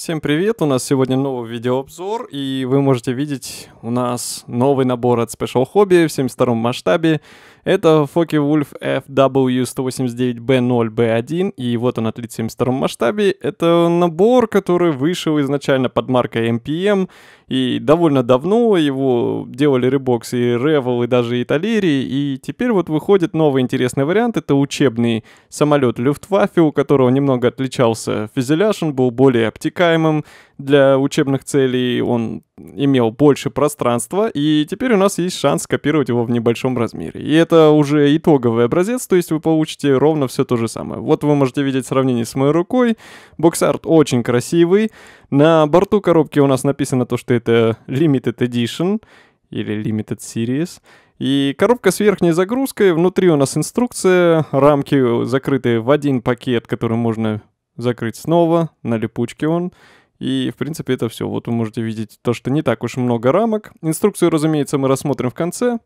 Всем привет! У нас сегодня новый видеообзор, и вы можете видеть у нас новый набор от Special Hobby в 72 м масштабе. Это Фоки Wolf FW189B0B1, и вот он на в 72 масштабе. Это набор, который вышел изначально под маркой MPM, и довольно давно его делали Rebox и Revel, и даже Италири, и теперь вот выходит новый интересный вариант, это учебный самолет Люфтваффе, у которого немного отличался фюзеляж, он был более обтекаемым, для учебных целей, он имел больше пространства, и теперь у нас есть шанс скопировать его в небольшом размере. И это уже итоговый образец, то есть вы получите ровно все то же самое. Вот вы можете видеть сравнение с моей рукой. Боксарт очень красивый. На борту коробки у нас написано то, что это Limited Edition или Limited Series. И коробка с верхней загрузкой, внутри у нас инструкция, рамки закрыты в один пакет, который можно закрыть снова, на липучке он. И, в принципе, это все. Вот вы можете видеть то, что не так уж много рамок. Инструкцию, разумеется, мы рассмотрим в конце.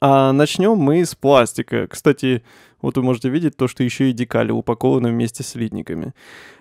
А начнем мы с пластика. Кстати, вот вы можете видеть то, что еще и декали упакованы вместе с лидниками.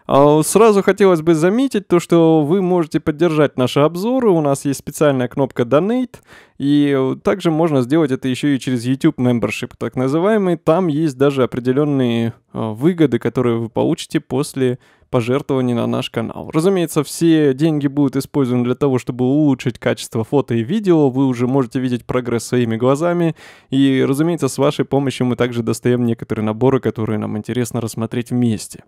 А сразу хотелось бы заметить то, что вы можете поддержать наши обзоры. У нас есть специальная кнопка Donate. И также можно сделать это еще и через YouTube Membership, так называемый. Там есть даже определенные а, выгоды, которые вы получите после пожертвований на наш канал. Разумеется, все деньги будут использованы для того, чтобы улучшить качество фото и видео. Вы уже можете видеть прогресс своими глазами. И, разумеется, с вашей помощью мы также достаем не некоторые наборы, которые нам интересно рассмотреть вместе.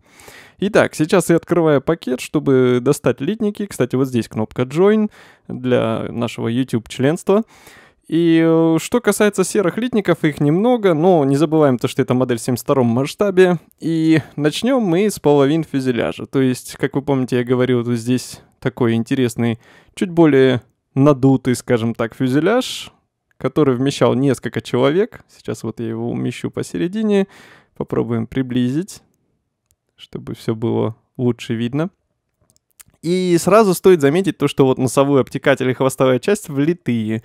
Итак, сейчас я открываю пакет, чтобы достать литники. Кстати, вот здесь кнопка Join для нашего YouTube членства. И э, что касается серых литников, их немного, но не забываем то, что это модель в 72 масштабе. И начнем мы с половин фюзеляжа. То есть, как вы помните, я говорил, вот здесь такой интересный, чуть более надутый, скажем так, фюзеляж который вмещал несколько человек. Сейчас вот я его умещу посередине. Попробуем приблизить, чтобы все было лучше видно. И сразу стоит заметить то, что вот носовой обтекатель и хвостовая часть влитые.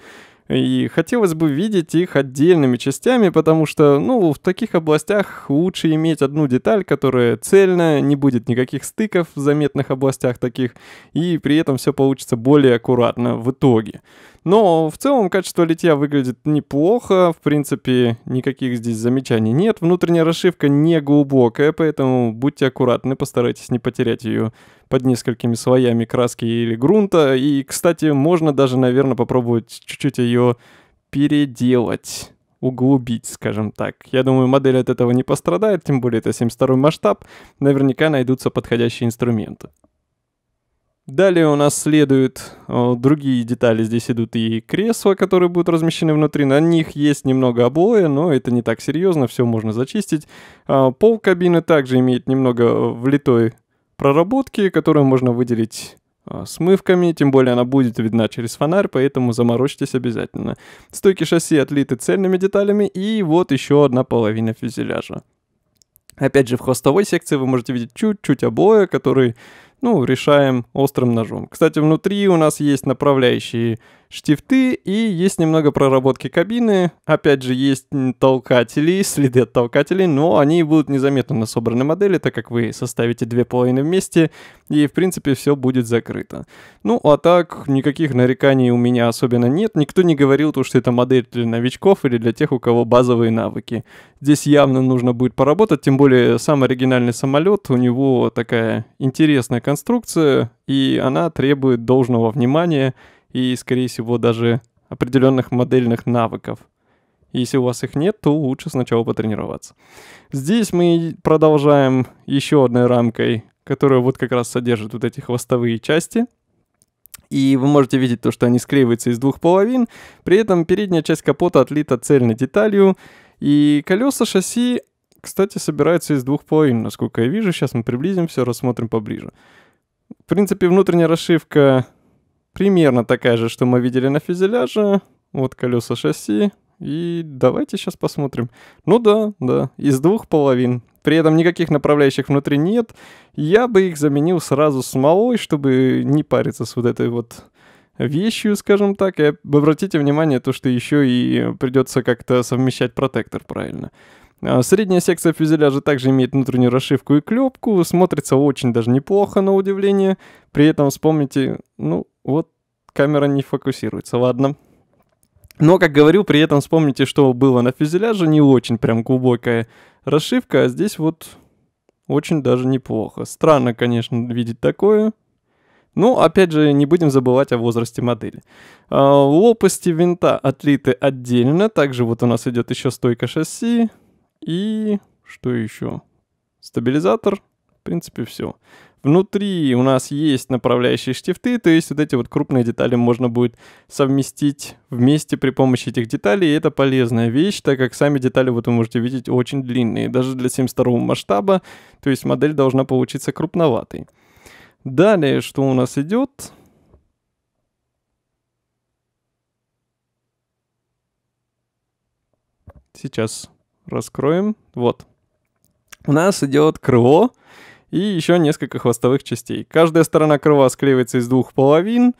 И хотелось бы видеть их отдельными частями, потому что, ну, в таких областях лучше иметь одну деталь, которая цельная, не будет никаких стыков в заметных областях таких, и при этом все получится более аккуратно в итоге. Но в целом качество литья выглядит неплохо, в принципе, никаких здесь замечаний нет. Внутренняя расшивка не глубокая, поэтому будьте аккуратны, постарайтесь не потерять ее под несколькими слоями краски или грунта. И, кстати, можно даже, наверное, попробовать чуть-чуть ее переделать углубить, скажем так. Я думаю, модель от этого не пострадает, тем более это 72 масштаб, наверняка найдутся подходящие инструменты. Далее у нас следуют о, э, другие детали. Здесь идут и кресла, которые будут размещены внутри. На них есть немного обоя, но это не так серьезно, все можно зачистить. А, пол кабины также имеет немного э, влитой проработки, которую можно выделить э, смывками, тем более она будет видна через фонарь, поэтому заморочьтесь обязательно. Стойки шасси отлиты цельными деталями, и вот еще одна половина фюзеляжа. Опять же, в хвостовой секции вы можете видеть чуть-чуть обои, которые ну, решаем острым ножом. Кстати, внутри у нас есть направляющие штифты и есть немного проработки кабины. Опять же, есть толкатели, следы от толкателей, но они будут незаметны на собранной модели, так как вы составите две половины вместе, и в принципе все будет закрыто. Ну а так, никаких нареканий у меня особенно нет. Никто не говорил, то, что это модель для новичков или для тех, у кого базовые навыки. Здесь явно нужно будет поработать, тем более сам оригинальный самолет, у него такая интересная конструкция, и она требует должного внимания и, скорее всего, даже определенных модельных навыков. Если у вас их нет, то лучше сначала потренироваться. Здесь мы продолжаем еще одной рамкой, которая вот как раз содержит вот эти хвостовые части. И вы можете видеть то, что они склеиваются из двух половин. При этом передняя часть капота отлита цельной деталью. И колеса шасси, кстати, собираются из двух половин, насколько я вижу. Сейчас мы приблизим все, рассмотрим поближе. В принципе, внутренняя расшивка примерно такая же, что мы видели на фюзеляже. Вот колеса шасси. И давайте сейчас посмотрим. Ну да, да, из двух половин. При этом никаких направляющих внутри нет. Я бы их заменил сразу смолой, чтобы не париться с вот этой вот вещью, скажем так. И обратите внимание, то, что еще и придется как-то совмещать протектор правильно. А, средняя секция фюзеляжа также имеет внутреннюю расшивку и клепку, смотрится очень даже неплохо, на удивление. При этом вспомните, ну, вот камера не фокусируется, ладно. Но, как говорил, при этом вспомните, что было на фюзеляже, не очень прям глубокая расшивка, а здесь вот очень даже неплохо. Странно, конечно, видеть такое. Ну, опять же, не будем забывать о возрасте модели. А, лопасти винта отлиты отдельно. Также вот у нас идет еще стойка шасси. И что еще? Стабилизатор. В принципе, все. Внутри у нас есть направляющие штифты, то есть вот эти вот крупные детали можно будет совместить вместе при помощи этих деталей, и это полезная вещь, так как сами детали, вот вы можете видеть, очень длинные, даже для 72 масштаба, то есть модель должна получиться крупноватой. Далее, что у нас идет? Сейчас раскроем. Вот. У нас идет крыло и еще несколько хвостовых частей. Каждая сторона крыла склеивается из двух половин,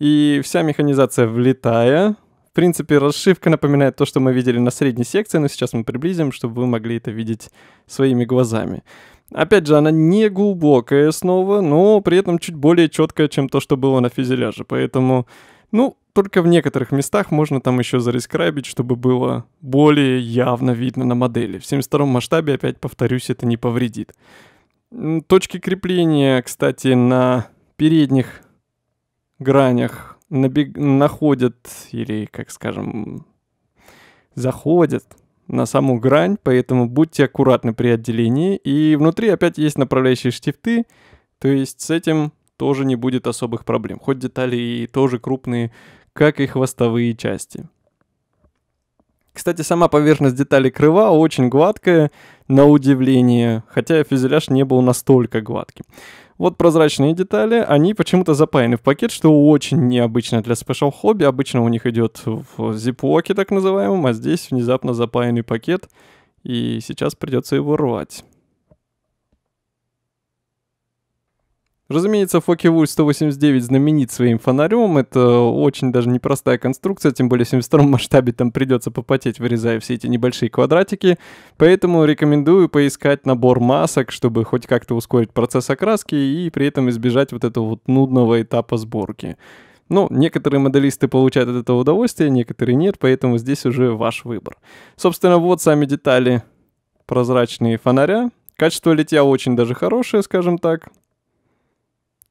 и вся механизация влетая. В принципе, расшивка напоминает то, что мы видели на средней секции, но сейчас мы приблизим, чтобы вы могли это видеть своими глазами. Опять же, она не глубокая снова, но при этом чуть более четкая, чем то, что было на фюзеляже. Поэтому, ну, только в некоторых местах можно там еще зарескрайбить, чтобы было более явно видно на модели. В 72-м масштабе, опять повторюсь, это не повредит. Точки крепления, кстати, на передних гранях набег... находят, или, как скажем, заходят на саму грань, поэтому будьте аккуратны при отделении. И внутри опять есть направляющие штифты, то есть с этим тоже не будет особых проблем. Хоть детали и тоже крупные, как и хвостовые части. Кстати, сама поверхность деталей крыла очень гладкая, на удивление, хотя фюзеляж не был настолько гладким. Вот прозрачные детали, они почему-то запаяны в пакет, что очень необычно для спешл хобби. Обычно у них идет в зиплоке так называемом, а здесь внезапно запаянный пакет, и сейчас придется его рвать. Разумеется, Фоке Вульф 189 знаменит своим фонарем. Это очень даже непростая конструкция, тем более в 72 масштабе там придется попотеть, вырезая все эти небольшие квадратики. Поэтому рекомендую поискать набор масок, чтобы хоть как-то ускорить процесс окраски и при этом избежать вот этого вот нудного этапа сборки. Ну, некоторые моделисты получают от этого удовольствие, некоторые нет, поэтому здесь уже ваш выбор. Собственно, вот сами детали прозрачные фонаря. Качество литья очень даже хорошее, скажем так.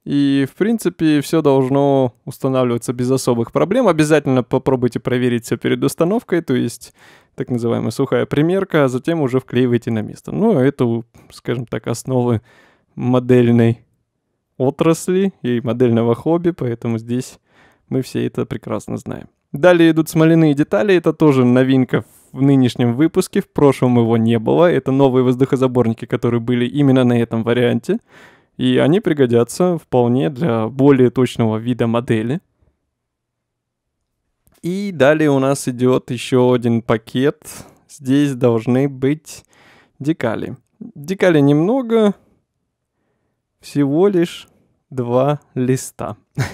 И, в принципе, все должно устанавливаться без особых проблем. Обязательно попробуйте проверить все перед установкой, то есть так называемая сухая примерка, а затем уже вклеивайте на место. Ну, а это, скажем так, основы модельной отрасли и модельного хобби, поэтому здесь мы все это прекрасно знаем. Далее идут смоляные детали, это тоже новинка в нынешнем выпуске, в прошлом его не было. Это новые воздухозаборники, которые были именно на этом варианте. И они пригодятся вполне для более точного вида модели. И далее у нас идет еще один пакет. Здесь должны быть декали. Декали немного, всего лишь два листа.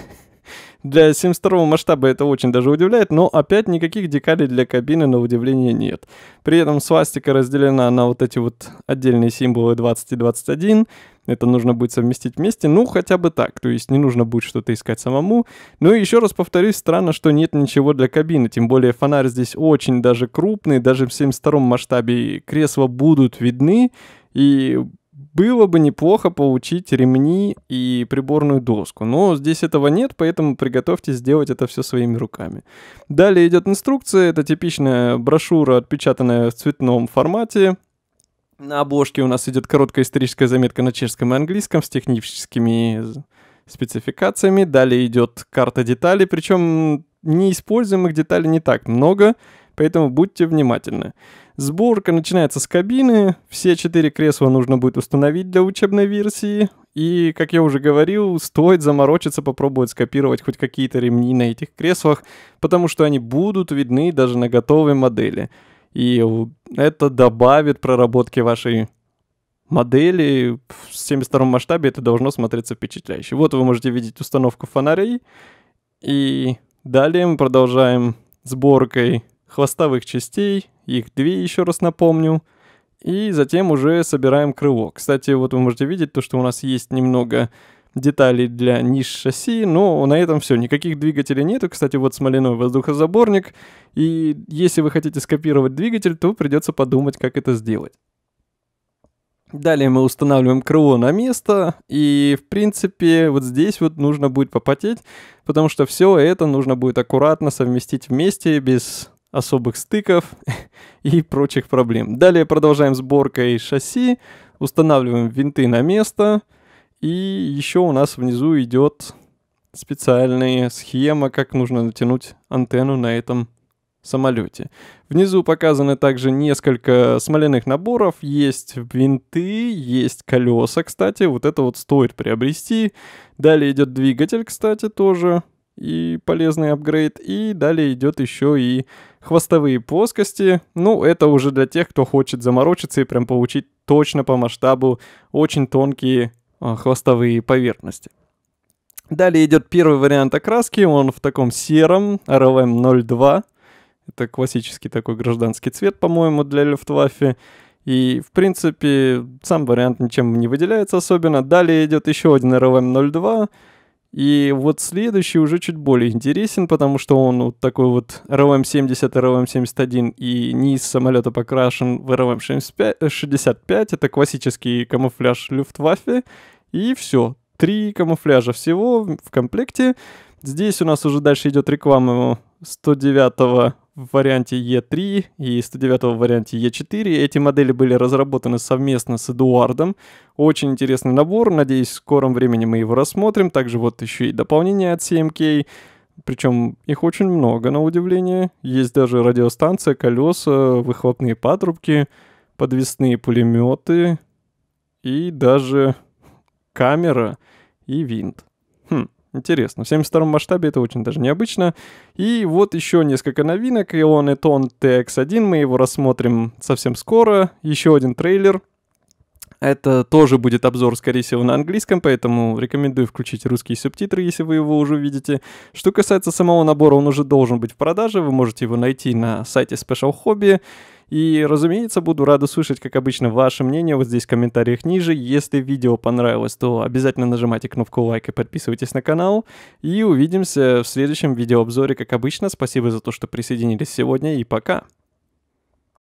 Для 72 масштаба это очень даже удивляет, но опять никаких декалей для кабины на удивление нет. При этом свастика разделена на вот эти вот отдельные символы 20 и 21, это нужно будет совместить вместе, ну хотя бы так, то есть не нужно будет что-то искать самому. Ну и еще раз повторюсь, странно, что нет ничего для кабины, тем более фонарь здесь очень даже крупный, даже в 72 масштабе кресла будут видны, и было бы неплохо получить ремни и приборную доску, но здесь этого нет, поэтому приготовьтесь сделать это все своими руками. Далее идет инструкция, это типичная брошюра, отпечатанная в цветном формате, на обложке у нас идет короткая историческая заметка на чешском и английском с техническими спецификациями. Далее идет карта деталей, причем неиспользуемых деталей не так много поэтому будьте внимательны. Сборка начинается с кабины, все четыре кресла нужно будет установить для учебной версии, и, как я уже говорил, стоит заморочиться, попробовать скопировать хоть какие-то ремни на этих креслах, потому что они будут видны даже на готовой модели. И это добавит проработки вашей модели в 72 масштабе это должно смотреться впечатляюще. Вот вы можете видеть установку фонарей. И далее мы продолжаем сборкой хвостовых частей, их две, еще раз напомню, и затем уже собираем крыло. Кстати, вот вы можете видеть то, что у нас есть немного деталей для ниш шасси, но на этом все, никаких двигателей нету. Кстати, вот смоляной воздухозаборник, и если вы хотите скопировать двигатель, то придется подумать, как это сделать. Далее мы устанавливаем крыло на место, и в принципе вот здесь вот нужно будет попотеть, потому что все это нужно будет аккуратно совместить вместе без особых стыков и прочих проблем. Далее продолжаем сборкой шасси, устанавливаем винты на место, и еще у нас внизу идет специальная схема, как нужно натянуть антенну на этом самолете. Внизу показаны также несколько смоляных наборов. Есть винты, есть колеса, кстати. Вот это вот стоит приобрести. Далее идет двигатель, кстати, тоже и полезный апгрейд. И далее идет еще и хвостовые плоскости. Ну, это уже для тех, кто хочет заморочиться и прям получить точно по масштабу очень тонкие а, хвостовые поверхности. Далее идет первый вариант окраски, он в таком сером, RLM 02. Это классический такой гражданский цвет, по-моему, для люфтваффе. И, в принципе, сам вариант ничем не выделяется особенно. Далее идет еще один RLM 02 и вот следующий уже чуть более интересен, потому что он вот такой вот рвм 70 рвм 71 и низ самолета покрашен в РЛМ-65. Это классический камуфляж Люфтваффе. И все. Три камуфляжа всего в комплекте. Здесь у нас уже дальше идет реклама 109 в варианте E3 и 109 в варианте E4. Эти модели были разработаны совместно с Эдуардом. Очень интересный набор, надеюсь, в скором времени мы его рассмотрим. Также вот еще и дополнение от CMK. Причем их очень много, на удивление. Есть даже радиостанция, колеса, выхлопные патрубки, подвесные пулеметы и даже камера и винт. Хм. Интересно. В 72 масштабе это очень даже необычно. И вот еще несколько новинок. Илон и Тон TX1. Мы его рассмотрим совсем скоро. Еще один трейлер. Это тоже будет обзор, скорее всего, на английском, поэтому рекомендую включить русские субтитры, если вы его уже видите. Что касается самого набора, он уже должен быть в продаже. Вы можете его найти на сайте Special Hobby. И, разумеется, буду рада слышать, как обычно, ваше мнение вот здесь в комментариях ниже. Если видео понравилось, то обязательно нажимайте кнопку лайк и подписывайтесь на канал. И увидимся в следующем видеообзоре, как обычно. Спасибо за то, что присоединились сегодня и пока!